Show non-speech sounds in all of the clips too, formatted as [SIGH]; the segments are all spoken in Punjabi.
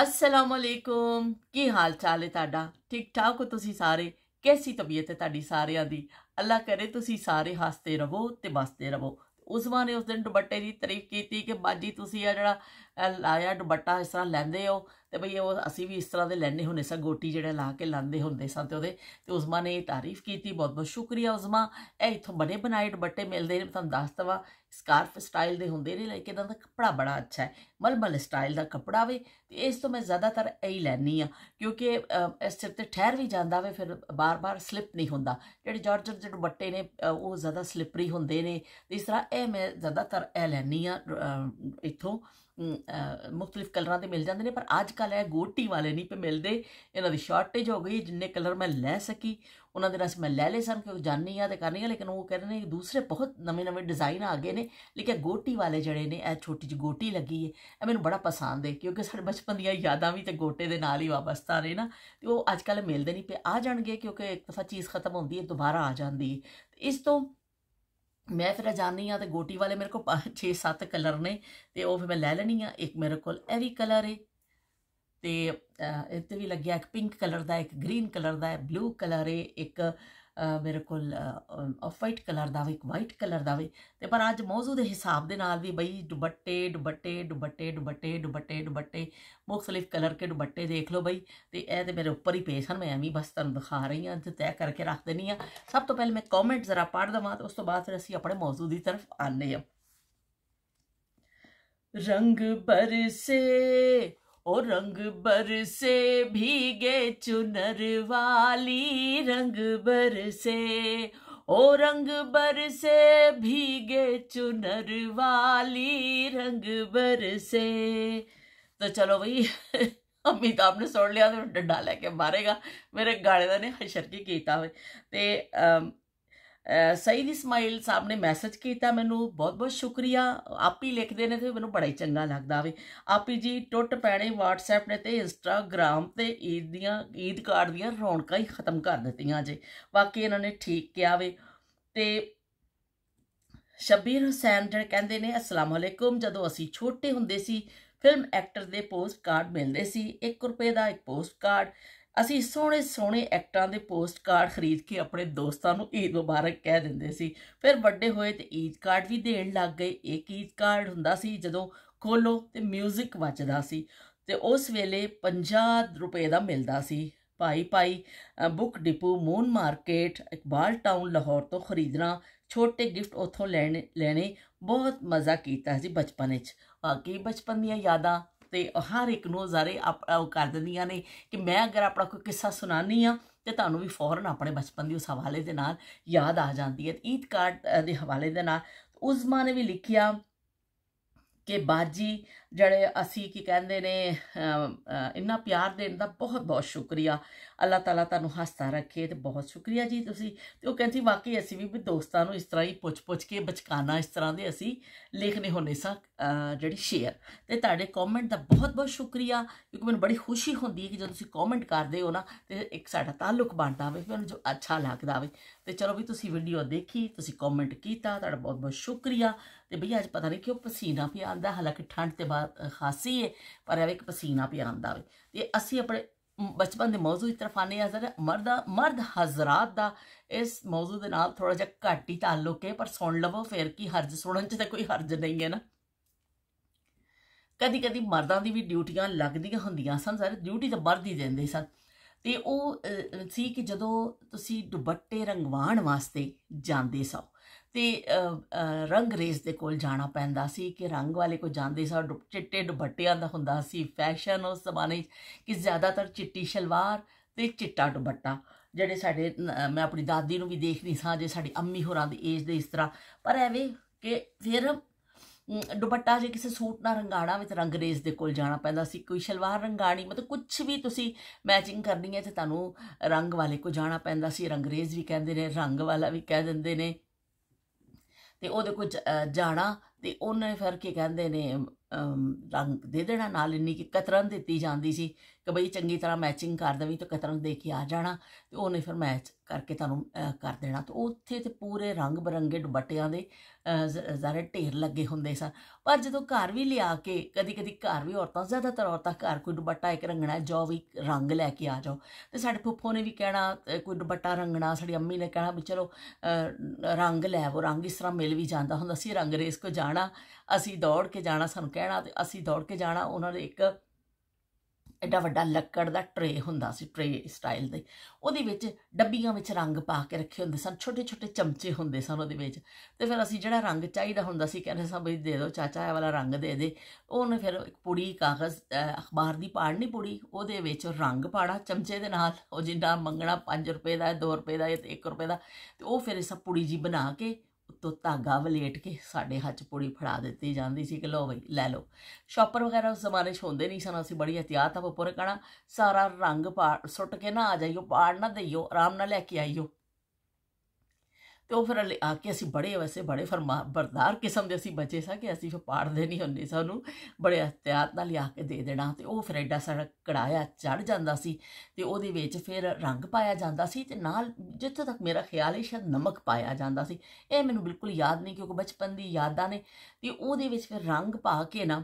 ਅਸਲਾਮ ਅਲੈਕੁਮ ਕੀ ਹਾਲ ਚਾਲ ਹੈ ਤੁਹਾਡਾ ਠੀਕ ਠਾਕ ਹੋ ਤੁਸੀਂ ਸਾਰੇ ਕੈਸੀ ਤਬੀਅਤ ਹੈ ਤੁਹਾਡੀ ਸਾਰਿਆਂ ਦੀ ਅੱਲਾ ਕਰੇ ਤੁਸੀਂ ਸਾਰੇ ਹੱਸਦੇ ਰਹੋ ਤੇ ਬਸਦੇ ਰਹੋ ਉਸ ਨੇ ਉਸ ਦਿਨ ਦੁਪੱਟੇ ਦੀ ਤਾਰੀਫ ਕੀਤੀ ਕਿ ਬਾਜੀ ਤੁਸੀਂ ਆ ਜਿਹੜਾ ਲਾਇਆ ਦੁਪੱਟਾ ਇਸ ਤਰ੍ਹਾਂ ਲੈਂਦੇ ਹੋ ਤੇ ਭਈ ਉਹ ਅਸੀਂ ਵੀ ਇਸ ਤਰ੍ਹਾਂ ਦੇ ਲੈਣੇ ਹੁੰਦੇ ਸਾਂ ਗੋਟੀ ਜਿਹੜਾ ਲਾ ਕੇ ਲਾਂਦੇ ਹੁੰਦੇ ਸਾਂ ਤੇ ਉਹਦੇ ਤੇ ਉਸਮਾਨ ਨੇ ਇਹ ਤਾਰੀਫ ਕੀਤੀ ਬਹੁਤ ਬਹੁਤ ਸ਼ੁਕਰੀਆ ਉਸਮਾਨ ਇਹ ਇਥੋਂ ਬੜੇ ਬਣਾਏ ਦੁਪੱਟੇ ਮਿਲਦੇ ਨੇ ਤੁਹਾਨੂੰ ਦੱਸ ਦਵਾ ਸਕਾਰਫ ਸਟਾਈਲ ਦੇ ਹੁੰਦੇ ਨੇ ਲੇਕਿਨ ਇਹਦਾ ਦਾ ਕੱਪੜਾ ਬੜਾ ਅੱਛਾ ਹੈ ਮਲਮਲ ਸਟਾਈਲ ਦਾ ਕੱਪੜਾ ਵੇ ਤੇ ਇਸ ਤੋਂ ਮੈਂ ਜ਼ਿਆਦਾਤਰ ਇਹ ਹੀ ਲੈਣੀ ਆ ਕਿਉਂਕਿ ਇਸ ਸਿਰ ਤੇ ਠਹਿਰ ਵੀ ਜਾਂਦਾ ਵੇ ਫਿਰ ਬਾਰ-ਬਾਰ ਸਲਿਪ ਨਹੀਂ ਹੁੰਦਾ ਜਿਹੜੇ ਜਾਰਜਟ ਜਿਹੜੇ ਦੁਪੱਟੇ ਨੇ ਉਹ ਜ਼ਿਆਦਾ ਸਲਿਪਰੀ ਹੁੰਦੇ ਨੇ ਇਸ ਤਰ੍ਹਾਂ ਇਹ ਮੈਂ ਜ਼ਿਆਦਾਤਰ ਇਹ ਲੈਣੀ ਆ ਇੱਥੋਂ ਮੁxtਲਿਫ ਕਲਰਾਂ ਦੇ ਮਿਲ ਜਾਂਦੇ ਨੇ ਪਰ ਅੱਜ ਕੱਲ ਇਹ ਗੋਟੀ ਵਾਲੇ ਨਹੀਂ ਪੇ ਮਿਲਦੇ ਇਹਨਾਂ ਦੀ ਸ਼ਾਰਟੇਜ ਹੋ ਗਈ ਜਿੰਨੇ ਕਲਰ ਮੈਂ ਲੈ ਸਕੀ ਉਹਨਾਂ ਦੇ ਨਾਲ ਮੈਂ ਲੈ ਲੈ ਸਨ ਕਿਉਂਕਿ ਜਾਣੀ ਆ ਤੇ ਕਰਨੀ ਆ ਲੇਕਿਨ ਉਹ ਕਹਿੰਦੇ ਨੇ ਦੂਸਰੇ ਬਹੁਤ ਨਵੇਂ ਨਵੇਂ ਡਿਜ਼ਾਈਨ ਆ ਗਏ ਨੇ ਲੇਕਿਨ ਗੋਟੀ ਵਾਲੇ ਜਿਹੜੇ ਨੇ ਇਹ ਛੋਟੀ ਜਿਹੀ ਗੋਟੀ ਲੱਗੀ ਹੈ ਇਹ ਮੈਨੂੰ ਬੜਾ ਪਸੰਦ ਹੈ ਕਿਉਂਕਿ ਸਾਡੇ ਬਚਪਨ ਦੀਆਂ ਯਾਦਾਂ ਵੀ ਤੇ ਗੋਟੇ ਦੇ ਨਾਲ ਹੀ ਵਾਬਸਤਾ ਰਹੇ ਨਾ ਤੇ ਉਹ ਅੱਜ ਕੱਲ ਮਿਲਦੇ ਨਹੀਂ ਪਏ ਆ ਜਾਣਗੇ ਕਿਉਂਕਿ ਇੱਕ ਦਫਾ ਚੀਜ਼ ਖਤਮ ਹੁੰਦੀ ਹੈ ਦੁਬਾਰਾ ਆ ਜਾਂਦੀ ਹੈ ਇਸ ਤੋਂ ਮੈਂ ਫਿਰ ਜਾਣੀ ਆ ਤੇ ਗੋਟੀ ਵਾਲੇ ਮੇਰੇ ਕੋਲ 6-7 ਕਲਰ ਨੇ ਤੇ ਉਹ ਫਿਰ ਮੈਂ ਲੈ ਲੈਣੀ ਆ ਇੱਕ ਮੇਰੇ ਕੋਲ ਇਹ ਵੀ ਕਲਰ ਹੈ ਤੇ ਇੱਥੇ ਵੀ ਲੱਗਿਆ ਇੱਕ ਪਿੰਕ ਕਲਰ ਦਾ ਇੱਕ ਗ੍ਰੀਨ ਕਲਰ ਦਾ ਬਲੂ ਕਲਰ ਹੈ ਇੱਕ ਮੇਰੇ ਕੋਲ ਆਫ ਵਾਈਟ ਕਲਰ ਦਾ ਵੀ ਇੱਕ ਵਾਈਟ ਕਲਰ ਦਾ ਵੀ ਤੇ ਪਰ ਅੱਜ ਮੌਜੂ ਦੇ ਹਿਸਾਬ ਦੇ ਨਾਲ ਵੀ ਬਈ ਦੁਪੱਟੇ ਦੁਪੱਟੇ ਦੁਪੱਟੇ ਦੁਪੱਟੇ ਦੁਪੱਟੇ ਦੁਪੱਟੇ ਮੁxtਲਿਫ ਕਲਰ ਕੇ ਦੁਪੱਟੇ ਦੇਖ ਲਓ ਬਈ ਤੇ ਇਹ ਤੇ ਮੇਰੇ ਉੱਪਰ ਹੀ ਪੇਸ਼ ਹਨ ਮੈਂ ਐਵੇਂ ਬਸ ਤੁਹਾਨੂੰ ਦਿਖਾ ਰਹੀ ਹਾਂ ਤੇ ਤੈਅ ਕਰਕੇ ਰੱਖ ਦੇਣੀ ਆ ਸਭ ਤੋਂ ਪਹਿਲੇ ਮੈਂ ਕਮੈਂਟ ਜ਼ਰਾ ਪੜ੍ਹ ਦਵਾਂ ਤੇ ਉਸ ਤੋਂ ਬਾਅਦ ਫਿਰ ਅਸੀਂ ਆਪਣੇ ਮੌਜੂ ਦੀ ਤਰਫ ਆਨੇ ਆ ਰੰਗ ਬਰਸੇ ओ रंग बर से भीगे चुनर वाली रंग बर से ओ रंग बर से भीगे चुनर वाली रंग बर से तो चलो भाई [LAUGHS] अमिताभ तो ने सुन लिया तो ਡੰਡਾ ਲੈ ਕੇ ਮਾਰੇਗਾ ਮੇਰੇ ਗਾਲੇ ਦਾ ਨੇ ਹਸ਼ਰ ਕੀ ਸਈਦ ਇਸਮਾਈਲ ਸਾਹਿਬ ਨੇ ਮੈਸੇਜ ਕੀਤਾ ਮੈਨੂੰ ਬਹੁਤ ਬਹੁਤ ਸ਼ੁਕਰੀਆ ਆਪ ਹੀ ਲਿਖਦੇ ਨੇ ਤੇ ਮੈਨੂੰ ਬੜਾ ਹੀ ਚੰਗਾ ਲੱਗਦਾ ਵੇ ਆਪੀ ਜੀ ਟੁੱਟ ਪੈਣੇ WhatsApp ਨੇ ਤੇ Instagram ਤੇ ਈਦ ਦੀਆਂ ਈਦ ਕਾਰਡ ਦੀਆਂ ਰੌਣਕਾਂ ਹੀ ਖਤਮ ਕਰ ਦਿੱਤੀਆਂ ਜੇ ਵਾਕਈ ਇਹਨਾਂ ਨੇ ਠੀਕ ਕਿਹਾ ਵੇ ਤੇ ਸ਼ਬੀਰ ਹੁਸੈਨ ਜਿਹੜੇ ਕਹਿੰਦੇ ਨੇ ਅਸਲਾਮ ਅਲੈਕੁਮ ਜਦੋਂ ਅਸੀਂ ਛੋਟੇ ਹੁੰਦੇ ਸੀ ਫਿਲਮ ਐਕਟਰ ਦੇ ਪੋਸਟ ਕਾਰਡ ਮਿਲਦੇ ਸੀ 1 ਰੁਪਏ ਦਾ ਇੱਕ ਪੋਸਟ ਕਾਰਡ ਅਸੀਂ ਸੋਹਣੇ ਸੋਹਣੇ ਐਕਟਾਂ ਦੇ ਪੋਸਟ ਕਾਰਡ ਖਰੀਦ ਕੇ ਆਪਣੇ ਦੋਸਤਾਂ ਨੂੰ ਈਦ ਮੁਬਾਰਕ ਕਹਿ ਦਿੰਦੇ ਸੀ ਫਿਰ ਵੱਡੇ ਹੋਏ ਤੇ ਈਦ ਕਾਰਡ ਵੀ ਦੇਣ ਲੱਗ ਗਏ ਇੱਕ ਈਦ ਕਾਰਡ ਹੁੰਦਾ ਸੀ ਜਦੋਂ ਖੋਲੋ ਤੇ 뮤직 ਵੱਜਦਾ ਸੀ ਤੇ ਉਸ ਵੇਲੇ 50 ਰੁਪਏ ਦਾ ਮਿਲਦਾ ਸੀ Bhai Bhai book depot moon market Iqbal town Lahore ਤੋਂ ਖਰੀਦਣਾ ਛੋਟੇ ਗਿਫਟ ਉਥੋਂ ਲੈਣੇ ਲੈਣੇ ਬਹੁਤ ਮਜ਼ਾ ਕੀਤਾ ਸੀ ਬਚਪਨ ਵਿੱਚ ਬਾਕੀ ਬਚਪਨ ਦੀਆਂ ਯਾਦਾਂ ਤੇ ਹਰ ਇੱਕ ਨੂੰ ਜ਼ਾਰੇ ਉਹ ਕਰ ਦਿੰਦੀਆਂ ਨੇ ਕਿ ਮੈਂ ਅਗਰ ਆਪਣਾ ਕੋਈ ਕਿੱਸਾ ਸੁਣਾਨੀ ਆ ਤੇ ਤੁਹਾਨੂੰ ਵੀ ਫੌਰਨ ਆਪਣੇ ਬਚਪਨ ਦੀ ਉਸ ਹਵਾਲੇ ਦੇ ਨਾਲ ਯਾਦ ਆ ਜਾਂਦੀ ਹੈ ਈਦ ਕਾਰਡ ਦੇ ਹਵਾਲੇ ਦੇ ਨਾਲ ਮਾਂ ਨੇ ਵੀ ਲਿਖਿਆ ਕਿ ਬਾਜੀ ਜਿਹੜੇ ਅਸੀਂ ਕੀ ਕਹਿੰਦੇ ਨੇ ਇੰਨਾ ਪਿਆਰ ਦੇਣ ਦਾ ਬਹੁਤ ਬਹੁਤ ਸ਼ੁਕਰੀਆ ਅੱਲਾਹ ਤਾਲਾ ਤੁਹਾਨੂੰ ਹੱਸਦਾ ਰੱਖੇ ਤੇ ਬਹੁਤ ਸ਼ੁਕਰੀਆ ਜੀ ਤੁਸੀਂ ਤੇ ਉਹ ਕਹਿੰਦੀ ਵਾਕਈ ਅਸੀਂ ਵੀ ਦੋਸਤਾਂ ਨੂੰ ਇਸ ਤਰ੍ਹਾਂ ਹੀ ਪੁੱਛ-ਪੁੱਛ ਕੇ ਬਚਕਾਨਾ ਇਸ ਤਰ੍ਹਾਂ ਦੇ ਅਸੀਂ ਲਿਖਨੇ ਹੁੰਨੇ ਸਾਂ ਜਿਹੜੀ ਸ਼ੇਅਰ ਤੇ ਤੁਹਾਡੇ ਕਮੈਂਟ ਦਾ ਬਹੁਤ-ਬਹੁਤ ਸ਼ੁਕਰੀਆ ਕਿਉਂਕਿ ਮੈਨੂੰ ਬੜੀ ਖੁਸ਼ੀ ਹੁੰਦੀ ਹੈ ਕਿ ਜਦੋਂ ਤੁਸੀਂ ਕਮੈਂਟ ਕਰਦੇ ਹੋ ਨਾ ਤੇ ਇੱਕ ਸਾਡਾ ਤਾਲੁਕ ਬਣਦਾ ਹੋਵੇ ਮੈਨੂੰ ਜੋ ਅੱਛਾ ਲੱਗਦਾ ਹੋਵੇ ਤੇ ਚਲੋ ਵੀ ਤੁਸੀਂ ਵੀਡੀਓ ਦੇਖੀ ਤੁਸੀਂ ਕਮੈਂਟ ਕੀਤਾ ਤੁਹਾਡਾ ਬਹੁਤ-ਬਹੁਤ ਸ਼ੁਕਰੀਆ ਤੇ ਭਈ ਅੱਜ ਪਤਾ ਨਹੀਂ ਕਿਉਂ ਪਸੀਨਾ ਵੀ ਆਂਦਾ ਹਾਲਾਂਕਿ ਠੰਡ ਤੇ ਬਾਅਦ ਖਾਸੀ ਹੈ ਪਰ ਐਵੇਂ ਇੱਕ ਪਸੀਨਾ ਵੀ ਆਂਦਾ ਹੋਵੇ ਤੇ ਅਸੀਂ ਆਪਣੇ ਬਚਪਨ ਦੇ ਮੌਜੂਦ ਤਰਫ ਆਨੇ ਹਜ਼ਰ ਮਰਦ ਮਰਦ ਹਜ਼ਰਤ ਦਾ ਇਸ ਮੌਜੂਦ ਦੇ ਨਾਲ ਥੋੜਾ ਜਿਹਾ ਘੱਟ ਹੀ ਤਾਲੁਕ ਹੈ ਪਰ ਸੁਣ ਲਵੋ ਫਿਰ ਕੀ ਹਰਜ ਸੁਣਨ 'ਚ ਤਾਂ ਕੋਈ ਹਰਜ ਨਹੀਂ ਹੈ ਨਾ ਕਦੀ ਕਦੀ ਮਰਦਾਂ ਦੀ ਵੀ ਡਿਊਟੀਆਂ ਲੱਗਦੀਆਂ ਹੁੰਦੀਆਂ ਸਨ ਸਰ ਡਿਊਟੀ ਤਾਂ ਮਰਦ ਹੀ ਦਿੰਦੇ ਸਨ ਤੇ ਉਹ ਸੀ ਕਿ ਜਦੋਂ ਤੁਸੀਂ ਦੁਪੱਟੇ ਰੰਗਵਾਉਣ ਵਾਸਤੇ ਜਾਂਦੇ ਸੋ ਤੇ ਰੰਗ ਰੇਸ ਦੇ ਕੋਲ ਜਾਣਾ ਪੈਂਦਾ ਸੀ ਕਿ ਰੰਗ ਵਾਲੇ ਕੋ ਜਾਂਦੇ ਸਾਂ ਚਿੱਟੇ ਦੁਪੱਟਿਆਂ ਦਾ ਹੁੰਦਾ ਸੀ ਫੈਸ਼ਨ ਉਸ ਜ਼ਮਾਨੇ ਕਿ ਜ਼ਿਆਦਾਤਰ ਚਿੱਟੀ ਸ਼ਲਵਾਰ ਤੇ ਚਿੱਟਾ ਦੁਪੱਟਾ ਜਿਹੜੇ ਸਾਡੇ ਮੈਂ ਆਪਣੀ ਦਾਦੀ ਨੂੰ ਵੀ ਦੇਖਦੀ ਸਾਂ ਜੇ ਸਾਡੀ ਅੰਮੀ ਹੋਰਾਂ ਦੀ ਏਜ ਦੇ ਇਸ ਤਰ੍ਹਾਂ ਪਰ ਐਵੇਂ ਕਿ ਫਿਰ ਦੁਪੱਟਾ ਜੇ ਕਿਸੇ ਸੂਟ ਨਾਲ ਰੰਗਾਣਾ ਵਿੱਚ ਰੰਗਰੇਜ਼ ਦੇ ਕੋਲ ਜਾਣਾ ਪੈਂਦਾ ਸੀ ਕੋਈ ਸ਼ਲਵਾਰ ਰੰਗਾਣੀ ਮਤਲਬ ਕੁਝ ਵੀ ਤੁਸੀਂ ਮੈਚਿੰਗ ਕਰਨੀ ਹੈ ਤੇ ਤੁਹਾਨੂੰ ਰੰਗ ਵਾਲੇ ਕੋ ਜਾਣਾ ਪੈਂਦਾ ਸੀ ਰੰਗਰੇਜ਼ ਵੀ ਕਹਿੰਦੇ ਨੇ ਰੰਗ ਵਾਲਾ ਵੀ ਕਹਿ ਦਿੰਦੇ ਨੇ ਤੇ ਉਹਦੇ ਕੋਲ ਜਾਣਾ ਤੇ ਉਹਨੇ ਫਿਰ ਕੀ ਕਹਿੰਦੇ ਨੇ ਰੰਗ ਦੇ ਦੇਣਾ ਨਾਲ ਇੰਨੀ ਕਿ ਕਤਰਨ ਦਿੱਤੀ ਜਾਂਦੀ ਸੀ ਕਿ ਬਈ ਚੰਗੀ ਤਰ੍ਹਾਂ ਮੈਚਿੰਗ ਕਰ ਵੀ ਤਾਂ ਕਿਤਰਾਂ ਦੇ ਕੇ ਆ ਜਾਣਾ ਤੇ ਉਹਨੇ ਫਿਰ ਮੈਚ ਕਰਕੇ ਤੁਹਾਨੂੰ ਕਰ ਦੇਣਾ ਤੇ ਉੱਥੇ ਤੇ ਪੂਰੇ ਰੰਗ ਬਰੰਗੇ ਦੁਪੱਟਿਆਂ ਦੇ ਜ਼ਾਰੇ ਢੇਰ ਲੱਗੇ ਹੁੰਦੇ ਸਨ ਪਰ ਜਦੋਂ ਘਰ ਵੀ ਲਿਆ ਕੇ ਕਦੀ ਕਦੀ ਘਰ ਵੀ ਔਰਤਾਂ ਜ਼ਿਆਦਾਤਰ ਔਰਤਾਂ ਘਰ ਕੋਈ ਦੁਪੱਟਾ ਇੱਕ ਰੰਗਣਾ ਜੋ ਵੀ ਰੰਗ ਲੈ ਕੇ ਆ ਜਾਓ ਤੇ ਸਾਡੇ ਫੁੱਫੋ ਨੇ ਵੀ ਕਹਿਣਾ ਕੋਈ ਦੁਪੱਟਾ ਰੰਗਣਾ ਸਾਡੀ ਅੰਮੀ ਨੇ ਕਹਿਣਾ ਵੀ ਚਲੋ ਰੰਗ ਲੈ ਉਹ ਰੰਗ ਇਸ ਤਰ੍ਹਾਂ ਮਿਲ ਵੀ ਜਾਂਦਾ ਹੁੰਦਾ ਸੀ ਰੰਗ ਰੇਸ ਕੋ ਜਾਣਾ ਅਸੀਂ ਦੌੜ ਕੇ ਜਾਣਾ ਸਾਨੂੰ ਕਹਿਣਾ ਤੇ ਅਸੀਂ ਦੌੜ ਕੇ ਜਾਣਾ ਉਹਨਾਂ ਦੇ ਇੱਕ ਐਡਾ ਵੱਡਾ ਲੱਕੜ ਦਾ ਟ੍ਰੇ ਹੁੰਦਾ ਸੀ ਟ੍ਰੇ ਸਟਾਈਲ ਦੇ ਉਹਦੇ ਵਿੱਚ ਡੱਬੀਆਂ ਵਿੱਚ ਰੰਗ ਪਾ ਕੇ ਰੱਖੇ ਹੁੰਦੇ ਸਨ ਛੋਟੇ ਛੋਟੇ ਚਮਚੇ ਹੁੰਦੇ ਸਨ ਉਹਦੇ ਵਿੱਚ ਤੇ ਫਿਰ ਅਸੀਂ ਜਿਹੜਾ ਰੰਗ ਚਾਹੀਦਾ ਹੁੰਦਾ ਸੀ ਕਹਿੰਦੇ ਸਾਂ ਬਈ ਦੇ ਦਿਓ ਚਾਚਾ ਇਹ ਵਾਲਾ ਰੰਗ ਦੇ ਦੇ ਉਹਨੇ ਫਿਰ ਇੱਕ ਪੁੜੀ ਕਾਗਜ਼ ਅਖਬਾਰ ਦੀ ਪਾੜਨੀ ਪੁੜੀ ਉਹਦੇ ਵਿੱਚ ਰੰਗ ਪਾੜਾ ਚਮਚੇ ਦੇ ਨਾਲ ਉਹ ਜਿੰਨਾ ਮੰਗਣਾ 5 ਰੁਪਏ ਦਾ 2 ਰੁਪਏ ਦਾ ਤੇ 1 ਰੁਪਏ ਦਾ ਤੇ ਉਹ ਫਿਰ ਇਸ ਪੁੜੀ ਜੀ ਬਣਾ ਕੇ ਤੋਂ ਧਾਗਾ ਵਲੇਟ ਕੇ ਸਾਡੇ ਹੱਥ ਪੂੜੀ ਫੜਾ ਦਿੱਤੀ ਜਾਂਦੀ ਸੀ ਕਿ ਲਓ ਬਈ ਲੈ ਲਓ ਸ਼ਾਪਰ ਵਗੈਰਾ ਉਸ ਜ਼ਮਾਨੇ 'ਚ ਹੁੰਦੇ ਨਹੀਂ ਸਨ ਅਸੀਂ ਬੜੀ ਇਤਿਆਤ ਆਪੋ ਪੁਰ ਕਣਾ ਸਾਰਾ ਰੰਗ ਪਾੜ ਸੁੱਟ ਕੇ ਨਾ ਆ ਜਾਈਓ ਪਾੜ ਨਾ ਦਈਓ ਆਰਾਮ ਨਾਲ ਲੈ ਕੇ ਆਈਓ ਤੇ ਉਹ ਫਿਰ ਆ ਕੇ ਅਸੀਂ ਬੜੇ ਵੈਸੇ ਬੜੇ ਫਰਮਾ ਬਰਦਾਰ ਕਿਸਮ ਦੇ ਅਸੀਂ ਬੱਚੇ ਸਾਂ ਕਿ ਅਸੀਂ ਫਿਰ ਪਾੜਦੇ ਨਹੀਂ ਹੁੰਦੇ ਸਾਨੂੰ ਬੜੇ ਇhtiyat ਨਾਲ ਲਿਆ ਕੇ ਦੇ ਦੇਣਾ ਤੇ ਉਹ ਫਿਰ ਐਡਾ ਸਾਡਾ ਕੜਾਇਆ ਚੜ ਜਾਂਦਾ ਸੀ ਤੇ ਉਹਦੇ ਵਿੱਚ ਫਿਰ ਰੰਗ ਪਾਇਆ ਜਾਂਦਾ ਸੀ ਤੇ ਨਾਲ ਜਿੱਥੇ ਤੱਕ ਮੇਰਾ ਖਿਆਲ ਹੈ ਸ਼ਾਇਦ ਨਮਕ ਪਾਇਆ ਜਾਂਦਾ ਸੀ ਇਹ ਮੈਨੂੰ ਬਿਲਕੁਲ ਯਾਦ ਨਹੀਂ ਕਿਉਂਕਿ ਬਚਪਨ ਦੀ ਯਾਦਾਂ ਨੇ ਤੇ ਉਹਦੇ ਵਿੱਚ ਫਿਰ ਰੰਗ ਪਾ ਕੇ ਨਾ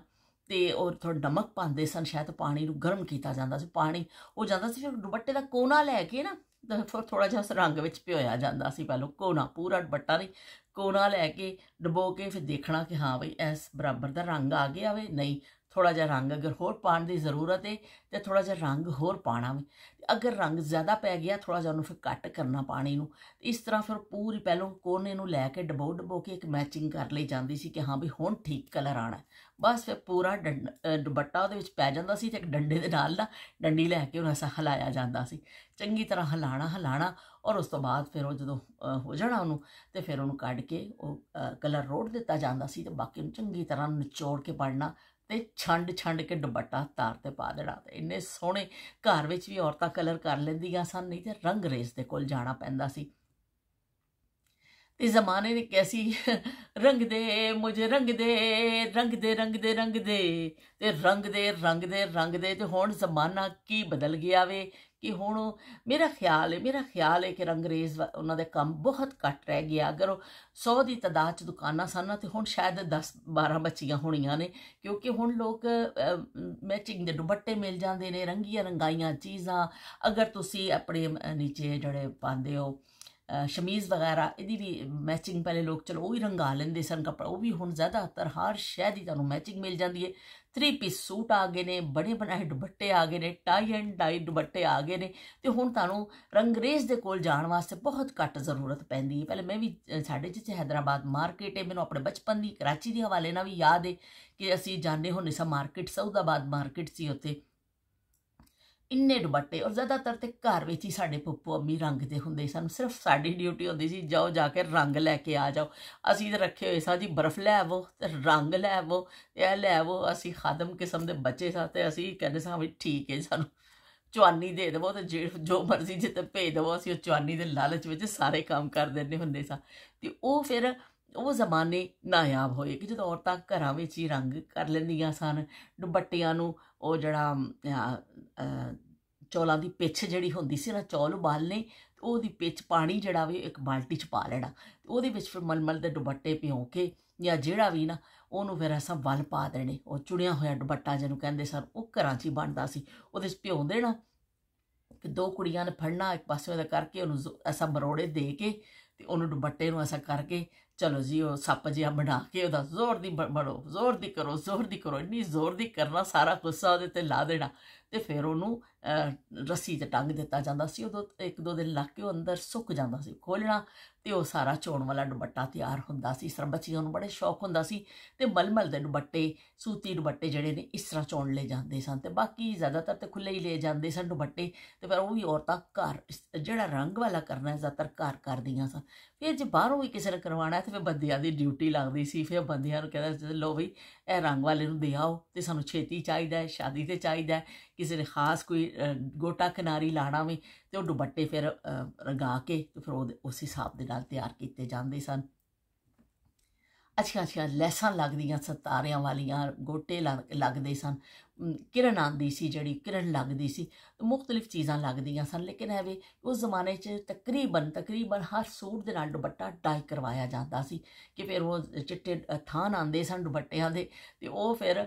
ਤੇ ਉਹ ਥੋੜਾ ਨਮਕ ਪਾਉਂਦੇ ਸਨ ਸ਼ਾਇਦ ਪਾਣੀ ਨੂੰ ਗਰਮ ਕੀਤਾ ਜਾਂਦਾ ਸੀ ਪਾਣੀ ਉਹ ਜਾਂਦਾ ਸੀ ਫਿਰ ਦੁਪੱਟੇ ਦਾ ਕੋਨਾ ਲੈ ਕੇ ਨਾ ਫਿਰ ਥੋੜਾ ਜਿਹਾ ਰੰਗ ਵਿੱਚ ਭਿਓਇਆ ਜਾਂਦਾ ਸੀ ਪਹਿਲੋਂ ਕੋਨਾ ਪੂਰਾ ਦੁਪੱਟਾ ਨਹੀਂ ਕੋਨਾ ਲੈ ਕੇ ਡਬੋ ਕੇ ਫਿਰ ਦੇਖਣਾ ਕਿ ਹਾਂ ਬਈ ਇਸ ਬਰਾਬਰ ਦਾ ਰੰਗ ਆ ਗਿਆ ਵੇ ਨਹੀਂ ਥੋੜਾ ਜਿਹਾ ਰੰਗ ਅਗਰ ਹੋਰ ਪਾਣ ਦੀ ਜ਼ਰੂਰਤ ਹੈ ਤੇ ਥੋੜਾ ਜਿਹਾ ਰੰਗ ਹੋਰ ਪਾਣਾ ਵੇ ਅਗਰ ਰੰਗ ਜ਼ਿਆਦਾ ਪੈ ਗਿਆ ਥੋੜਾ ਜਿਹਾ ਉਹਨੂੰ ਫਿਰ ਕੱਟ ਕਰਨਾ ਪਾਣੀ ਨੂੰ ਇਸ ਤਰ੍ਹਾਂ ਫਿਰ ਪੂਰੀ ਪਹਿਲੋਂ ਕੋਨੇ ਨੂੰ ਲੈ ਕੇ ਡਬੋ ਡਬੋ ਕੇ ਇੱਕ ਮੈਚਿੰਗ ਕਰ ਲਈ ਜਾਂਦੀ ਸੀ ਕਿ ਹਾਂ ਵੀ ਹੁਣ ਠੀਕ ਕਲਰ ਆਣਾ ਬਸ ਫਿਰ ਪੂਰਾ ਦੁਪੱਟਾ ਉਹਦੇ ਵਿੱਚ ਪੈ ਜਾਂਦਾ ਸੀ ਤੇ ਇੱਕ ਡੰਡੇ ਦੇ ਨਾਲ ਨਾ ਡੰਡੀ ਲੈ ਕੇ ਉਹਨੂੰ ਐਸਾ ਹਲਾਇਆ ਜਾਂਦਾ ਸੀ ਚੰਗੀ ਤਰ੍ਹਾਂ ਹਲਾਣਾ ਹਲਾਣਾ ਔਰ ਉਸ ਤੋਂ ਬਾਅਦ ਫਿਰ ਉਹ ਜਦੋਂ ਹੋ ਜਾਣਾ ਉਹਨੂੰ ਤੇ ਫਿਰ ਉਹਨੂੰ ਕੱਢ ਕੇ ਉਹ ਕਲਰ ਰੋੜ ਦਿੱਤਾ ਜਾਂਦਾ ਸੀ ਤੇ ਬਾਕੀ ਨੂੰ ਚੰਗੀ ਤਰ੍ਹਾਂ ਨਿਚੋੜ ਕੇ ਪੜਨਾ ਤੇ ਛੰਡ ਛੰਡ ਕੇ ਦੁਪੱਟਾ ਤਾਰ ਤੇ ਪਾ ਦੇਣਾ ਤੇ ਇੰਨੇ ਸੋਹਣੇ ਘਰ ਵਿੱਚ ਵੀ ਔਰਤਾਂ ਕਲਰ ਕਰ ਲੈਂਦੀਆਂ ਸਨ ਨਹੀਂ ਤੇ ਰੰਗ ਰੇਸ ਦੇ ਕੋਲ ਜਾਣਾ ਪੈਂਦਾ ਸੀ ਤੇ ਜ਼ਮਾਨੇ ਨੇ ਕੈਸੀ ਰੰਗ ਦੇ ਮੁਝੇ ਰੰਗ ਦੇ ਰੰਗ ਦੇ ਰੰਗ ਦੇ ਰੰਗ ਦੇ ਤੇ ਰੰਗ ਦੇ ਰੰਗ ਦੇ ਰੰਗ ਦੇ ਤੇ ਹੁਣ ਜ਼ਮਾਨਾ ਕੀ ਬਦਲ ਗਿਆ ਵੇ ਕਿ ਹੁਣ ਮੇਰਾ ਖਿਆਲ ਹੈ ਮੇਰਾ ਖਿਆਲ ਹੈ ਕਿ ਰੰਗਰੇਜ਼ ਉਹਨਾਂ ਦੇ ਕੰਮ ਬਹੁਤ ਘੱਟ ਰਹਿ ਗਿਆ ਅਗਰ 100 ਦੀ ਤਦਾਦ ਚ ਦੁਕਾਨਾਂ ਸਨ ਤੇ ਹੁਣ ਸ਼ਾਇਦ 10 12 ਬੱਚੀਆਂ ਹੋਣੀਆਂ ਨੇ ਕਿਉਂਕਿ ਹੁਣ ਲੋਕ ਮੈਚਿੰਗ ਦੇ ਦੁਪੱਟੇ ਮਿਲ ਜਾਂਦੇ ਨੇ ਰੰਗੀਆਂ ਰੰਗਾਈਆਂ ਚੀਜ਼ਾਂ ਅਗਰ ਤੁਸੀਂ ਆਪਣੇ ਨੀਚੇ ਜਿਹੜੇ ਪਾਉਂਦੇ ਹੋ ਸ਼ਮੀਜ਼ ਵਗੈਰਾ ਇਹਦੀ ਵੀ ਮੈਚਿੰਗ ਪਹਿਲੇ ਲੋਕ ਚਲੋ ਉਹ ਹੀ ਰੰਗਾ ਲੈਂਦੇ ਸਨ ਕਪੜਾ ਉਹ ਵੀ ਹੁਣ ਜ਼ਿਆਦਾਤਰ ਹਰ ਸ਼ੈ ਦੀ ਤੁਹਾਨੂੰ ਮੈਚਿੰਗ ਮਿਲ ਜਾਂਦੀ ਹੈ 3 ਪੀਸ ਸੂਟ ਆ ਗਏ ਨੇ ਬੜੇ ਬਣਾਏ ਦੁਪੱਟੇ ਆ ਗਏ ਨੇ ਟਾਈ ਐਂਡ ਡਾਈ ਦੁਪੱਟੇ ਆ ਗਏ ਨੇ ਤੇ ਹੁਣ ਤੁਹਾਨੂੰ ਰੰਗਰੇਜ਼ ਦੇ ਕੋਲ ਜਾਣ ਵਾਸਤੇ ਬਹੁਤ ਘੱਟ ਜ਼ਰੂਰਤ ਪੈਂਦੀ ਹੈ ਪਹਿਲੇ ਮੈਂ ਵੀ ਸਾਡੇ ਚ ਹైదరాబాద్ ਮਾਰਕੀਟ ਹੈ ਮੈਨੂੰ ਆਪਣੇ ਬਚਪਨ ਦੀ ਕਰਾਚੀ ਦੇ ਹਵਾਲੇ ਨਾਲ ਵੀ ਯਾਦ ਹੈ ਕਿ ਅਸੀਂ ਜਾਂਦੇ ਹੁੰਦੇ ਸਾਂ ਮਾਰਕੀਟ ਸੌਦਾਬਾਦ ਮਾਰਕੀਟ ਸੀ ਉੱਥੇ ਇੰਨੇ ਦੁਪੱਟੇ ਔਰ ਜ਼ਿਆਦਾਤਰ ਤੇ ਘਰ ਵਿੱਚ ਹੀ ਸਾਡੇ ਪੁੱਪੂ ਅੰਮੀ ਰੰਗ ਦੇ ਹੁੰਦੇ ਸਨ ਸਿਰਫ ਸਾਡੀ ਡਿਊਟੀ ਹੁੰਦੀ ਸੀ ਜਾਓ ਜਾ ਕੇ ਰੰਗ ਲੈ ਕੇ ਆ ਜਾਓ ਅਸੀਂ ਤੇ ਰੱਖੇ ਹੋਏ ਸਾਂ ਜੀ ਬਰਫ਼ ਲੈ ਆਵੋ ਤੇ ਰੰਗ ਲੈ ਆਵੋ ਇਹ ਲੈ ਆਵੋ ਅਸੀਂ ਖਾਦਮ ਕਿਸਮ ਦੇ ਬੱਚੇ ਸਾਂ ਤੇ ਅਸੀਂ ਕਹਿੰਦੇ ਸਾਂ ਵੀ ਠੀਕ ਹੈ ਸਾਨੂੰ ਚਵਾਨੀ ਦੇ ਦੇਵੋ ਤੇ ਜੋ ਮਰਜ਼ੀ ਜਿੱਤੇ ਭੇਜ ਦੇਵੋ ਅਸੀਂ ਉਹ ਚਵਾਨੀ ਦੇ ਲਾਲਚ ਵਿੱਚ ਸਾਰੇ ਕੰਮ ਕਰ ਦਿੰਦੇ ਹੁੰਦੇ ਸਾਂ ਤੇ ਉਹ ਫਿਰ ਉਹ ਜ਼ਮਾਨੇ ਨਾਯਾਬ ਹੋਏ ਕਿ ਜਦੋਂ ਔਰਤਾਂ ਘਰਾਂ ਵਿੱਚ ਹੀ ਰੰਗ ਕਰ ਲੈਂਦੀਆਂ ਸਨ ਦੁਪੱਟਿਆਂ ਨੂੰ ਉਹ ਜਿਹੜਾ ਚੌਲਾਂ ਦੀ ਪਿੱਛ ਜਿਹੜੀ ਹੁੰਦੀ ਸੀ ਨਾ ਚੌਲ ਉਬਾਲਨੇ ਉਹਦੀ ਪਿੱਛ ਪਾਣੀ ਜਿਹੜਾ ਵੀ ਇੱਕ ਬਾਲਟੀ 'ਚ ਪਾ ਲੈਣਾ ਉਹਦੇ ਵਿੱਚ ਫਿਰ ਮਲਮਲ ਦੇ ਦੁਪੱਟੇ ਪਿਉ ਕੇ ਜਾਂ ਜਿਹੜਾ ਵੀ ਨਾ ਉਹਨੂੰ ਫਿਰ ਅਸਾਂ ਵੱਲ ਪਾ ਦੇਣੇ ਉਹ ਚੁੜਿਆ ਹੋਇਆ ਦੁਪੱਟਾ ਜਿਹਨੂੰ ਕਹਿੰਦੇ ਸਨ ਉਹ ਘਰਾਂ 'ਚ ਹੀ ਬਣਦਾ ਸੀ ਉਹਦੇ 'ਚ ਪਿਉ ਦੇਣਾ ਕਿ ਦੋ ਕੁੜੀਆਂ ਨੇ ਫੜਨਾ ਇੱਕ ਪਾਸੇ ਉਹਦਾ ਕਰਕੇ ਉਹਨੂੰ ਅਸਾਂ ਬਰੋੜੇ ਦੇ ਕੇ ਤੇ ਉਹਨੂੰ ਦੁਪੱਟੇ ਨੂੰ ਅਸਾਂ ਕਰਕੇ ਚਲੋ ਜੀ ਉਹ ਸੱਪ ਜਿਹਾ ਬਣਾ ਕੇ ਉਹਦਾ ਜ਼ੋਰ ਦੀ ਬੜੋ ਜ਼ੋਰ ਦੀ ਕਰੋ ਜ਼ੋਰ ਦੀ ਕਰੋ ਇੰਨੀ ਜ਼ੋਰ ਦੀ ਕਰਨਾ ਸਾਰਾ ਗੁੱਸਾ ਉਹਦੇ ਤੇ ਲਾ ਦੇਣਾ ਤੇ ਫਿਰ ਉਹਨੂੰ ਰੱਸੀ ਤੇ ਟੰਗ ਦਿੱਤਾ ਜਾਂਦਾ ਸੀ ਉਦੋਂ ਇੱਕ ਦੋ ਦਿਨ ਲੱਗ ਕੇ ਉਹ ਅੰਦਰ ਸੁੱਕ ਜਾਂਦਾ ਸੀ ਖੋਲਣਾ ਤੇ ਉਹ ਸਾਰਾ ਚੋਣ ਵਾਲਾ ਦੁਪੱਟਾ ਤਿਆਰ ਹੁੰਦਾ ਸੀ ਸਰ ਬੱਚੀਆਂ ਨੂੰ ਬੜੇ ਸ਼ੌਕ ਹੁੰਦਾ ਸੀ ਤੇ ਮਲਮਲ ਦੇ ਦੁਪੱਟੇ ਸੂਤੀ ਦੁਪੱਟੇ ਜਿਹੜੇ ਨੇ ਇਸ ਤਰ੍ਹਾਂ ਚੋਣ ਲੈ ਜਾਂਦੇ ਸਨ ਤੇ ਬਾਕੀ ਜ਼ਿਆਦਾਤਰ ਤੇ ਖੁੱਲੇ ਹੀ ਲੈ ਜਾਂਦੇ ਸਨ ਦੁਪੱਟੇ ਤੇ ਪਰ ਉਹ ਵੀ ਔਰਤਾਂ ਘਰ ਜਿਹੜਾ ਰੰਗ ਵਾਲਾ ਕਰਨਾ ਜ਼ਿਆਦਾਤਰ ਘਰ ਕਰਦੀਆਂ ਸਨ ਫਿਰ ਜੇ ਬਾਹਰੋਂ ਵੀ ਕਿਸੇ ਨੇ ਕਰਵਾਣਾ ਤੇ ਫਿਰ ਬੰਦਿਆਂ ਦੀ ਡਿਊਟੀ ਲੱਗਦੀ ਸੀ ਫਿਰ ਬੰਦਿਆਂ ਨੂੰ ਕਹਿੰਦਾ ਲੋ ਵੀ ਇਹ ਰੰਗ ਵਾਲੇ ਨੂੰ ਦੇ ਆਓ ਤੇ ਸਾਨੂੰ ਛੇਤੀ ਚਾਹੀਦਾ ਹੈ ਸ਼ਾਦੀ ਤੇ ਚਾਹੀਦਾ ਹੈ ਕਿਸੇ ਨੇ ਖਾਸ ਕੋਈ ਗੋਟਾ ਕਿਨਾਰੀ ਲਾਣਾ ਵੀ ਤੇ ਉਹ ਦੁਪੱਟੇ ਫਿਰ ਰਗਾ ਕੇ ਤੇ ਫਿਰ ਉਹ ਉਸ ਹਿਸਾਬ ਦੇ ਨਾਲ ਤਿਆਰ ਕੀਤੇ ਜਾਂਦੇ ਸਨ ਅੱਛਾ ਅੱਛਾ ਲੈਸਾਂ ਲੱਗਦੀਆਂ ਸਤਾਰਿਆਂ ਵਾਲੀਆਂ ਗੋਟੇ ਲੱਗਦੇ ਸਨ ਕਿਰਨ ਆਂਦੀ ਸੀ ਜਿਹੜੀ ਕਿਰਨ ਲੱਗਦੀ ਸੀ ਮੁxtਲਿਫ ਚੀਜ਼ਾਂ ਲੱਗਦੀਆਂ ਸਨ ਲੇਕਿਨ ਇਹ ਵੀ ਉਸ ਜ਼ਮਾਨੇ 'ਚ ਤਕਰੀਬਨ ਤਕਰੀਬਨ ਹਰ ਸੂਟ ਦੇ ਨਾਲ ਦੁਪੱਟਾ ਟਾਈ ਕਰਵਾਇਆ ਜਾਂਦਾ ਸੀ ਕਿ ਫਿਰ ਉਹ ਚਿੱਟੇ ਥਾਨ ਆਂਦੇ ਸਨ ਦੁਪੱਟਿਆਂ ਦੇ ਤੇ ਉਹ ਫਿਰ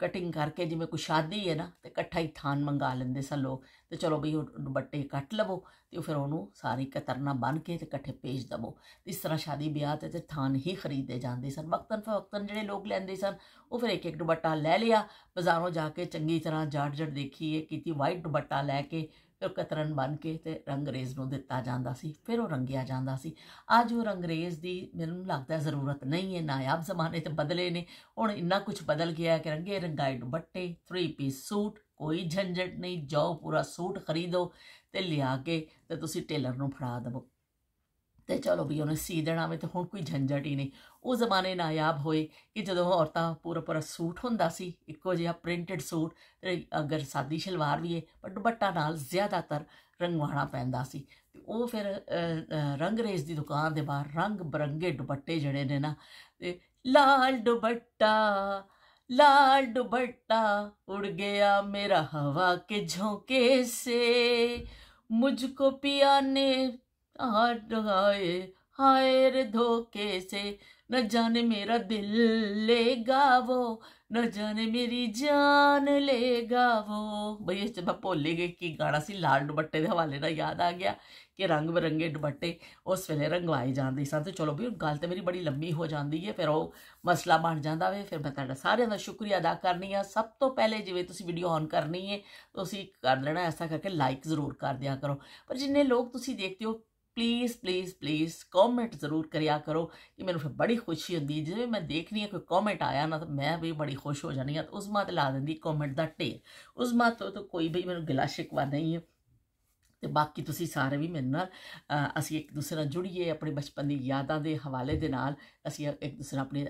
ਕਟਿੰਗ ਕਰਕੇ ਜਿਵੇਂ ਕੋਈ ਸ਼ਾਦੀ ਹੈ ਨਾ ਤੇ ਇਕੱਠਾ ਹੀ ਥਾਨ ਮੰਗਾ ਲੈਂਦੇ ਸਨ ਲੋਕ ਤੇ ਚਲੋ ਬਈ ਉਹ ਦੁਪੱਟੇ ਕੱਟ ਲਵੋ ਤੇ ਫਿਰ ਉਹਨੂੰ ਸਾਰੀ ਕਤਰਨਾ ਬਨ ਕੇ ਤੇ ਇਕੱਠੇ ਭੇਜ ਦਵੋ ਇਸ ਤਰ੍ਹਾਂ ਸ਼ਾਦੀ ਵਿਆਹ ਤੇ ਥਾਨ ਹੀ ਖਰੀਦੇ ਜਾਂਦੇ ਸਨ ਵਕਤਨ ਫਕਤਨ ਜਿਹੜੇ ਲੋਕ ਲੈਂਦੇ ਸਨ ਉਹ ਫਿਰ ਇੱਕ ਇੱਕ ਦੁਪੱਟਾ ਲੈ ਲਿਆ ਬਾਜ਼ਾਰੋਂ ਜਾ ਕੇ ਚੰਗੀ ਤਰ੍ਹਾਂ ਜਾੜ ਜੜ ਦੇਖੀਏ ਕੀਤੀ ਵਾਈਟ ਦੁਪੱਟਾ ਲੈ ਕੇ ਫਿਰ ਕਤਰਨ ਬਣ ਕੇ ਤੇ ਰੰਗਰੇਜ਼ ਨੂੰ ਦਿੱਤਾ ਜਾਂਦਾ ਸੀ ਫਿਰ ਉਹ ਰੰਗਿਆ ਜਾਂਦਾ ਸੀ ਅੱਜ ਉਹ ਰੰਗਰੇਜ਼ ਦੀ ਮੈਨੂੰ ਲੱਗਦਾ ਜ਼ਰੂਰਤ ਨਹੀਂ ਹੈ ਨਾਇਆਬ ਜ਼ਮਾਨੇ ਤੇ ਬਦਲੇ ਨੇ ਹੁਣ ਇੰਨਾ ਕੁਝ ਬਦਲ ਗਿਆ ਕਿ ਰੰਗੇ ਰੰਗਾਏ ਦੁਪੱਟੇ 3 ਪੀਸ ਸੂਟ ਕੋਈ ਝੰਜਟ ਨਹੀਂ ਜਾਓ ਪੂਰਾ ਸੂਟ ਖਰੀਦੋ ਤੇ ਲਿਆ ਕੇ ਤੇ ਤੁਸੀਂ ਟੇਲਰ ਨੂੰ ਫੜਾ ਦਿਓ ਤੇ ਚਲੋ ਵੀ ਉਹਨੇ ਸੀ ਦੇਣਾ ਵੇ ਤੇ ਹੁਣ ਕੋਈ ਝੰਝਟ ਹੀ ਨਹੀਂ ਉਹ ਜ਼ਮਾਨੇ ਨਾਇਆਬ ਹੋਏ ਕਿ ਜਦੋਂ ਔਰਤਾਂ ਪੂਰਾ ਪੂਰਾ ਸੂਟ ਹੁੰਦਾ ਸੀ ਇੱਕੋ ਜਿਹਾ ਪ੍ਰਿੰਟਡ ਸੂਟ ਤੇ ਅਗਰ ਸਾਦੀ ਸ਼ਲਵਾਰ ਵੀ ਹੈ ਪਰ ਦੁਪੱਟਾ ਨਾਲ ਜ਼ਿਆਦਾਤਰ ਰੰਗਵਾਣਾ ਪੈਂਦਾ ਸੀ ਤੇ ਉਹ ਫਿਰ ਰੰਗਰੇਜ਼ ਦੀ ਦੁਕਾਨ ਦੇ ਬਾਹਰ ਰੰਗ ਬਰੰਗੇ ਦੁਪੱਟੇ ਜਿਹੜੇ ਨੇ ਨਾ ਤੇ ਲਾਲ ਦੁਪੱਟਾ ਲਾਲ ਦੁਪੱਟਾ ਉੜ ਗਿਆ ਮੇਰਾ ਹਵਾ ਕੇ झोंके ਸੇ ਮੁਝ ਕੋ ਪਿਆਨੇ हाय हाय हाय रे धोखे से न जाने मेरा दिल लेगा वो न जाने मेरी जान लेगा वो ਬਈ ਇਸ ਤੇ ਮੈਂ ਭੁੱਲ ਗਈ ਕਿ ਗਾਣਾ ਸੀ ਲਾਲ ਦੁਪੱਟੇ ਦੇ ਹਵਾਲੇ ਨਾਲ ਯਾਦ ਆ ਗਿਆ ਕਿ ਰੰਗ ਬਰੰਗੇ ਦੁਪੱਟੇ ਉਸ ਵੇਲੇ ਰੰਗਵਾਏ ਜਾਂਦੇ ਸਨ ਤੇ ਚਲੋ ਵੀ ਗੱਲ ਤੇ ਮੇਰੀ ਬੜੀ ਲੰਮੀ ਹੋ ਜਾਂਦੀ ਹੈ ਫਿਰ ਉਹ ਮਸਲਾ ਬਣ ਜਾਂਦਾ ਵੇ ਫਿਰ ਮੈਂ ਤੁਹਾਡਾ ਸਾਰਿਆਂ ਦਾ ਸ਼ੁਕਰੀਆ ਅਦਾ ਕਰਨੀ ਆ ਸਭ ਤੋਂ ਪਹਿਲੇ ਜਿਵੇਂ ਤੁਸੀਂ ਵੀਡੀਓ ਔਨ ਕਰਨੀ ਹੈ ਤੁਸੀਂ ਕਰ ਲੈਣਾ ਐਸਾ ਕਰਕੇ ਲਾਈਕ ਜ਼ਰੂਰ ਕਰ ਦਿਆ ਕਰੋ ਪਰ ਜਿੰਨੇ ਲੋਕ ਤੁਸੀਂ ਦੇਖਦੇ ਹੋ प्लीज़ प्लीज़ प्लीज़ कमेंट ज़रूर करिया करो कि मैंने फिर बड़ी खुशी होंगी जो मैं देखनी है कोई कमेंट आया ना तो मैं भी बड़ी खुश हो जानी है तो उस मात ला देंगी कमेंट का ढेर उस मात तो, तो कोई भी मैं गिला शिकवा नहीं है ਤੇ ਬਾਕੀ ਤੁਸੀਂ ਸਾਰੇ ਵੀ ਮੇਰੇ ਨਾਲ ਅਸੀਂ ਇੱਕ ਦੂਸਰੇ ਨਾਲ ਜੁੜੀਏ ਆਪਣੇ ਬਚਪਨ ਦੀ ਯਾਦਾਂ ਦੇ ਹਵਾਲੇ ਦੇ ਨਾਲ ਅਸੀਂ ਇੱਕ ਦੂਸਰੇ ਆਪਣੇ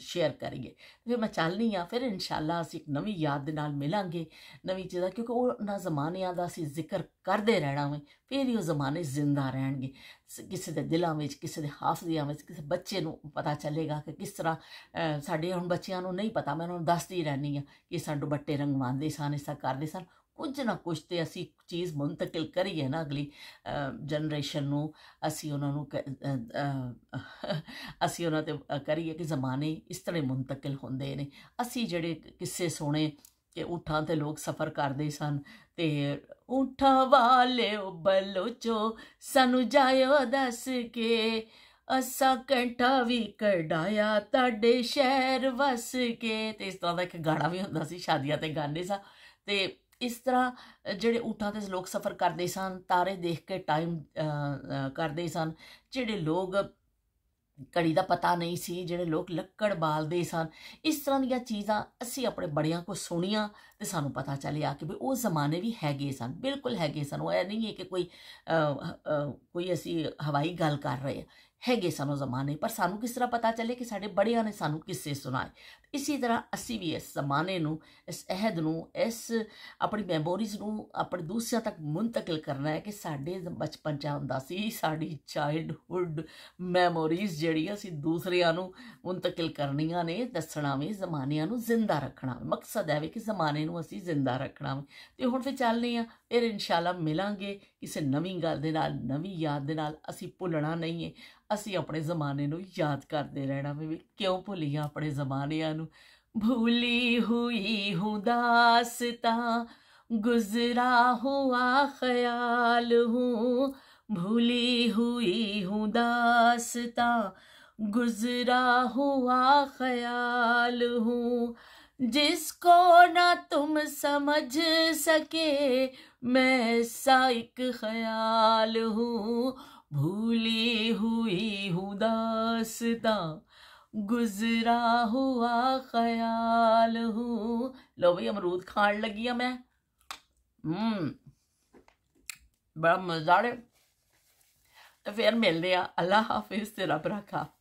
ਸ਼ੇਅਰ ਕਰੀਏ ਫਿਰ ਮੈਂ ਚੱਲਨੀ ਆ ਫਿਰ ਇਨਸ਼ਾਅੱਲਾ ਅਸੀਂ ਇੱਕ ਨਵੀਂ ਯਾਦ ਦੇ ਨਾਲ ਮਿਲਾਂਗੇ ਨਵੀਂ ਚੀਜ਼ਾਂ ਕਿਉਂਕਿ ਉਹ ਨਾ ਜ਼ਮਾਨਿਆਂ ਦਾ ਅਸੀਂ ਜ਼ਿਕਰ ਕਰਦੇ ਰਹਿਣਾ ਵੇ ਫਿਰ ਹੀ ਉਹ ਜ਼ਮਾਨੇ ਜ਼ਿੰਦਾ ਰਹਿਣਗੇ ਕਿਸੇ ਦੇ ਦਿਲਾਂ ਵਿੱਚ ਕਿਸੇ ਦੇ ਹਾਫਜ਼ਿਆਂ ਵਿੱਚ ਕਿਸੇ ਬੱਚੇ ਨੂੰ ਪਤਾ ਚੱਲੇਗਾ ਕਿ ਕਿਸ ਤਰ੍ਹਾਂ ਸਾਡੇ ਹੁਣ ਬੱਚਿਆਂ ਨੂੰ ਨਹੀਂ ਪਤਾ ਮੈਂ ਉਹਨਾਂ ਨੂੰ ਦੱਸਦੀ ਰਹਿਣੀ ਆ ਕਿ ਸਾਡੇ ਬੱਟੇ ਰੰਗਵਾਉਂਦੇ ਸਨ ਇਸ ਤਰ੍ਹਾਂ ਕਰਦੇ ਸਨ ਕੁਝ ਨਾ ਕੁਝ ਤੇ ਅਸੀਂ ਚੀਜ਼ ਮੁੰਤਕਿਲ ਕਰੀਏ ਨਾ ਅਗਲੀ ਜਨਰੇਸ਼ਨ ਨੂੰ ਅਸੀਂ ਉਹਨਾਂ ਨੂੰ ਅਸੀਂ ਉਹਨਾਂ ਤੇ ਕਰੀਏ ਕਿ ਜ਼ਮਾਨੇ ਇਸ ਤਰ੍ਹਾਂ ਮੁੰਤਕਿਲ ਹੁੰਦੇ ਨੇ ਅਸੀਂ ਜਿਹੜੇ ਕਿੱਸੇ ਸੋਹਣੇ ਕਿ ਉਠਾਂ ਤੇ ਲੋਕ ਸਫ਼ਰ ਕਰਦੇ ਸਨ ਤੇ ਉਠਾਂ ਵਾਲੇ ਬਲੋਚੋ ਸਾਨੂੰ ਜਾਇਓ ਦੱਸ ਕੇ ਅਸਾਂ ਕੰਟਾ ਵੀ ਕਢਾਇਆ ਤੁਹਾਡੇ ਸ਼ਹਿਰ ਵਸ ਕੇ ਤੇ ਇਸ ਤਰ੍ਹਾਂ ਦਾ ਇੱਕ ਗਾਣਾ ਵੀ ਹੁੰਦਾ ਸੀ ਸ਼ਾਦੀਆਂ ਤੇ ਗਾਣੇ ਸਾ ਤੇ ਇਸ ਤਰ੍ਹਾਂ ਜਿਹੜੇ ਊਠਾਂ ਤੇ ਲੋਕ ਸਫ਼ਰ ਕਰਦੇ ਸਨ ਤਾਰੇ ਦੇਖ ਕੇ ਟਾਈਮ ਕਰਦੇ ਸਨ ਜਿਹੜੇ ਲੋਕ ਕੜੀ ਦਾ ਪਤਾ ਨਹੀਂ ਸੀ ਜਿਹੜੇ ਲੋਕ ਲੱਕੜ ਬਾਲਦੇ ਸਨ ਇਸ ਤਰ੍ਹਾਂ ਦੀਆਂ ਚੀਜ਼ਾਂ ਅਸੀਂ ਆਪਣੇ ਬੜਿਆਂ ਕੋ ਸੁਣੀਆਂ ਤੇ ਸਾਨੂੰ ਪਤਾ ਚੱਲਿਆ ਕਿ ਉਹ ਜ਼ਮਾਨੇ ਵੀ ਹੈਗੇ ਸਨ ਬਿਲਕੁਲ ਹੈਗੇ ਸਨ ਉਹ ਐ ਨਹੀਂ ਹੈ ਕਿ ਕੋਈ ਕੋਈ ਅਸੀਂ ਹਵਾਈ ਗੱਲ ਕਰ ਰਹੇ ਹਾਂ ਹੈਗੇ ਸਾਨੂੰ ਜ਼ਮਾਨੇ ਪਰ ਸਾਨੂੰ ਕਿਸ ਤਰ੍ਹਾਂ ਪਤਾ ਚੱਲੇ ਕਿ ਸਾਡੇ ਬੜਿਆਂ ਨੇ ਸਾਨੂੰ ਕਿਸੇ ਸੁਣਾਏ ਇਸੇ ਤਰ੍ਹਾਂ ਅਸੀਂ ਵੀ ਇਸ ਜ਼ਮਾਨੇ ਨੂੰ ਇਸ ਅਹਿਦ ਨੂੰ ਇਸ ਆਪਣੀ ਮੈਮੋਰੀਜ਼ ਨੂੰ ਆਪਣੇ ਦੂਸਰਿਆਂ ਤੱਕ ਮੁੰਤਕਿਲ ਕਰਨਾ ਹੈ ਕਿ ਸਾਡੇ ਬਚਪਨ ਚ ਹੁੰਦਾ ਸੀ ਸਾਡੀ ਚਾਈਲਡਹੂਡ ਮੈਮੋਰੀਜ਼ ਜਿਹੜੀਆਂ ਅਸੀਂ ਦੂਸਰਿਆਂ ਨੂੰ ਮੁੰਤਕਿਲ ਕਰਨੀਆਂ ਨੇ ਦੱਸਣਾ ਵੀ ਜ਼ਮਾਨਿਆਂ ਨੂੰ ਜ਼ਿੰਦਾ ਰੱਖਣਾ ਮਕਸਦ ਹੈ ਵੀ ਕਿ ਜ਼ਮਾਨੇ ਨੂੰ ਅਸੀਂ ਜ਼ਿੰਦਾ ਰੱਖਣਾ ਤੇ ਹੁਣ ਫੇ ਚੱਲਨੇ ਆ ਫਿਰ ਇਨਸ਼ਾਅੱਲਾ ਮਿਲਾਂਗੇ ਕਿਸੇ ਨਵੀਂ ਗੱਲ ਦੇ ਨਾਲ ਨਵੀਂ ਯਾਦ ਦੇ ਨਾਲ ਅਸੀਂ ਭੁੱਲਣਾ ਨਹੀਂ ਹੈ ਅਸੀਂ ਆਪਣੇ ਜ਼ਮਾਨੇ ਨੂੰ ਯਾਦ ਕਰਦੇ ਰਹਿਣਾ ਵੀ ਕਿਉਂ ਭੁੱਲੀਆਂ ਆਪਣੇ ਜ਼ਮਾਨਿਆਂ ਨੂੰ ਭੁੱਲੀ ਹੋਈ ਹੂੰ ਦਾਸਤਾ ਗੁਜ਼ਰਾ ਹੁਆ ਖਿਆਲ ਹੂੰ ਭੁੱਲੀ ਹੋਈ ਹੂੰ ਦਾਸਤਾ गुजरा हुआ ख्याल हूँ जिसको ना तुम समझ सके मैं सा एक ਖਿਆਲ ਹੂੰ भूली हुई हुदासता दासता गुजरा हुआ ख्याल हूँ लो भाई अमरूद खान लगी है मैं हम्म बड़ा मजा है तो फिर मिलने अल्लाह हाफिज तेरा रखा